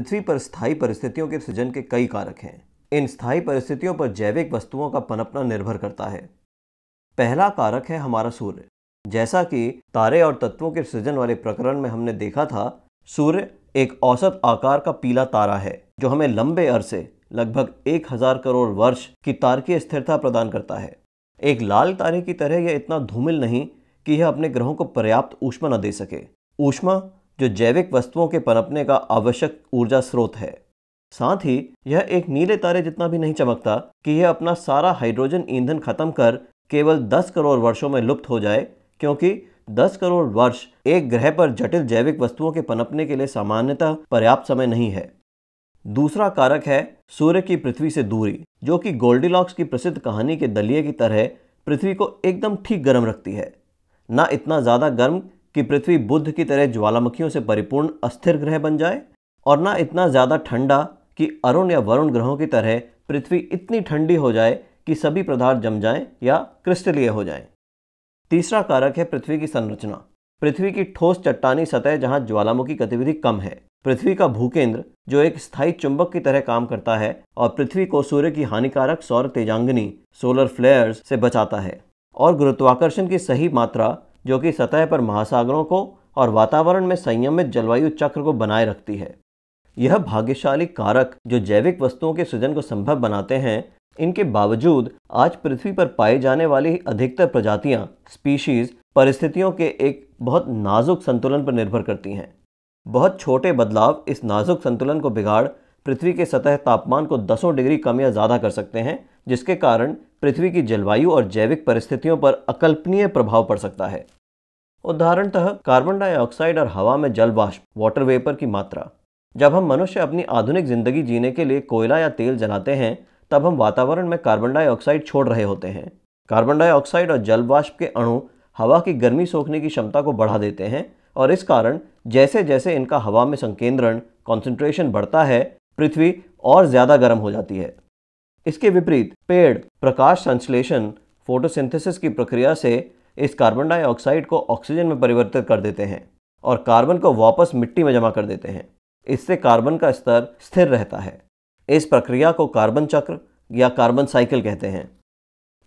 पृथ्वी पर स्थायी परिस्थितियों के सृजन के कई कारक हैं इन स्थायी परिस्थितियों पर जैविक वस्तुओं का पनपना निर्भर करता है पहला कारक है हमारा सूर्य जैसा कि तारे और तत्वों के सृजन वाले प्रकरण में हमने देखा था सूर्य एक औसत आकार का पीला तारा है जो हमें लंबे अरसे लगभग एक हजार करोड़ वर्ष की तारकीय स्थिरता प्रदान करता है एक लाल तारे की तरह यह इतना धूमिल नहीं कि यह अपने ग्रहों को पर्याप्त ऊष्मा न दे सके ऊष्मा जो जैविक वस्तुओं के पनपने का आवश्यक ऊर्जा स्रोत है साथ ही यह एक नीले तारे जितना भी नहीं चमकता कि यह अपना सारा हाइड्रोजन ईंधन खत्म कर केवल 10 करोड़ वर्षों में लुप्त हो जाए क्योंकि 10 करोड़ वर्ष एक ग्रह पर जटिल जैविक वस्तुओं के पनपने के लिए सामान्यतः पर्याप्त समय नहीं है दूसरा कारक है सूर्य की पृथ्वी से दूरी जो कि गोल्डीलॉक्स की प्रसिद्ध कहानी के दलिए की तरह पृथ्वी को एकदम ठीक गर्म रखती है ना इतना ज़्यादा गर्म कि पृथ्वी बुद्ध की तरह ज्वालामुखियों से परिपूर्ण अस्थिर ग्रह बन जाए और ना इतना ज़्यादा ठंडा कि अरुण या वरुण ग्रहों की तरह पृथ्वी इतनी ठंडी हो जाए कि सभी पदार्थ जम जाएं या क्रिस्टलीय हो जाएं। तीसरा कारक है पृथ्वी की संरचना पृथ्वी की ठोस चट्टानी सतह जहां ज्वालामुखी गतिविधि कम है पृथ्वी का भूकेंद्र जो एक स्थायी चुंबक की तरह काम करता है और पृथ्वी को सूर्य की हानिकारक सौर तेजांगनी सोलर फ्लेयर्स से बचाता है और गुरुत्वाकर्षण की सही मात्रा जो कि सतह पर महासागरों को और वातावरण में संयमित जलवायु चक्र को बनाए रखती है यह भाग्यशाली कारक जो जैविक वस्तुओं के सृजन को संभव बनाते हैं इनके बावजूद आज पृथ्वी पर पाई जाने वाली अधिकतर प्रजातियां स्पीशीज परिस्थितियों के एक बहुत नाजुक संतुलन पर निर्भर करती हैं बहुत छोटे बदलाव इस नाजुक संतुलन को बिगाड़ पृथ्वी के सतह तापमान को दसों डिग्री कम या ज़्यादा कर सकते हैं जिसके कारण पृथ्वी की जलवायु और जैविक परिस्थितियों पर अकल्पनीय प्रभाव पड़ सकता है उदाहरणतः कार्बन डाइऑक्साइड और हवा में जल बाष्प वाटर वेपर की मात्रा जब हम मनुष्य अपनी आधुनिक जिंदगी जीने के लिए कोयला या तेल जलाते हैं तब हम वातावरण में कार्बन डाइऑक्साइड छोड़ रहे होते हैं कार्बन डाइऑक्साइड और जल बाष्प के अणु हवा की गर्मी सोखने की क्षमता को बढ़ा देते हैं और इस कारण जैसे जैसे इनका हवा में संकेंद्रण कॉन्सेंट्रेशन बढ़ता है पृथ्वी और ज़्यादा गर्म हो जाती है इसके विपरीत पेड़ प्रकाश संश्लेषण फोटोसिंथेसिस की प्रक्रिया से इस कार्बन डाइऑक्साइड को ऑक्सीजन में परिवर्तित कर देते हैं और कार्बन को वापस मिट्टी में जमा कर देते हैं इससे कार्बन का स्तर स्थिर रहता है इस प्रक्रिया को कार्बन चक्र या कार्बन साइकिल कहते हैं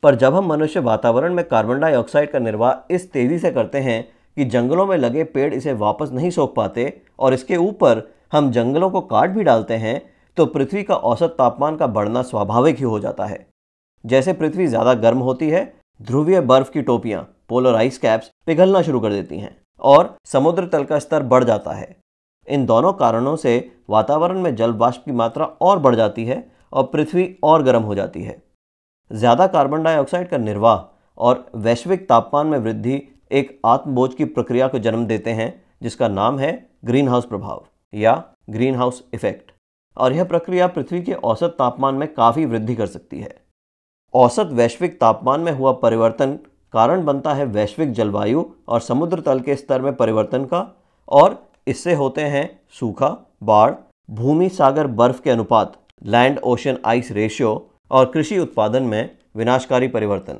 पर जब हम मनुष्य वातावरण में कार्बन डाइऑक्साइड का निर्वाह इस तेज़ी से करते हैं कि जंगलों में लगे पेड़ इसे वापस नहीं सोख पाते और इसके ऊपर हम जंगलों को काट भी डालते हैं तो पृथ्वी का औसत तापमान का बढ़ना स्वाभाविक ही हो जाता है जैसे पृथ्वी ज़्यादा गर्म होती है ध्रुवीय बर्फ की टोपियाँ पोलर आइस कैप्स पिघलना शुरू कर देती हैं और समुद्र तल का स्तर बढ़ जाता है इन दोनों कारणों से वातावरण में जल वाष्प की मात्रा और बढ़ जाती है और पृथ्वी और गर्म हो जाती है ज़्यादा कार्बन डाइऑक्साइड का निर्वाह और वैश्विक तापमान में वृद्धि एक आत्मबोझ की प्रक्रिया को जन्म देते हैं जिसका नाम है ग्रीन हाउस प्रभाव या ग्रीन हाउस इफेक्ट और यह प्रक्रिया पृथ्वी के औसत तापमान में काफ़ी वृद्धि कर सकती है औसत वैश्विक तापमान में हुआ परिवर्तन कारण बनता है वैश्विक जलवायु और समुद्र तल के स्तर में परिवर्तन का और इससे होते हैं सूखा बाढ़ भूमि सागर बर्फ के अनुपात लैंड ओशन आइस रेशियो और कृषि उत्पादन में विनाशकारी परिवर्तन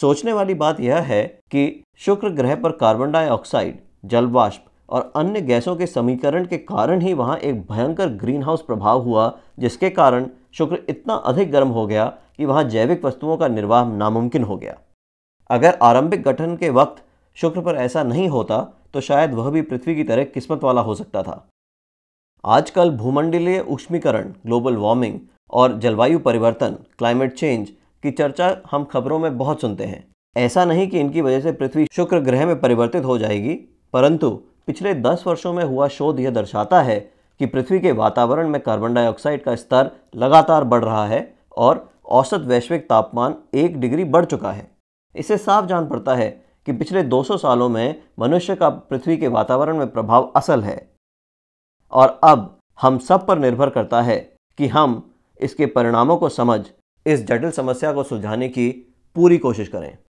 सोचने वाली बात यह है कि शुक्र ग्रह पर कार्बन डाइऑक्साइड जलवाष्प और अन्य गैसों के समीकरण के कारण ही वहाँ एक भयंकर ग्रीन हाउस प्रभाव हुआ जिसके कारण शुक्र इतना अधिक गर्म हो गया कि वहाँ जैविक वस्तुओं का निर्वाह नामुमकिन हो गया अगर आरंभिक गठन के वक्त शुक्र पर ऐसा नहीं होता तो शायद वह भी पृथ्वी की तरह किस्मत वाला हो सकता था आजकल भूमंडलीय उष्मीकरण ग्लोबल वार्मिंग और जलवायु परिवर्तन क्लाइमेट चेंज की चर्चा हम खबरों में बहुत सुनते हैं ऐसा नहीं कि इनकी वजह से पृथ्वी शुक्र ग्रह में परिवर्तित हो जाएगी परंतु पिछले 10 वर्षों में हुआ शोध यह दर्शाता है कि पृथ्वी के वातावरण में कार्बन डाइऑक्साइड का स्तर लगातार बढ़ रहा है और औसत वैश्विक तापमान एक डिग्री बढ़ चुका है इसे साफ जान पड़ता है कि पिछले 200 सालों में मनुष्य का पृथ्वी के वातावरण में प्रभाव असल है और अब हम सब पर निर्भर करता है कि हम इसके परिणामों को समझ इस जटिल समस्या को सुलझाने की पूरी कोशिश करें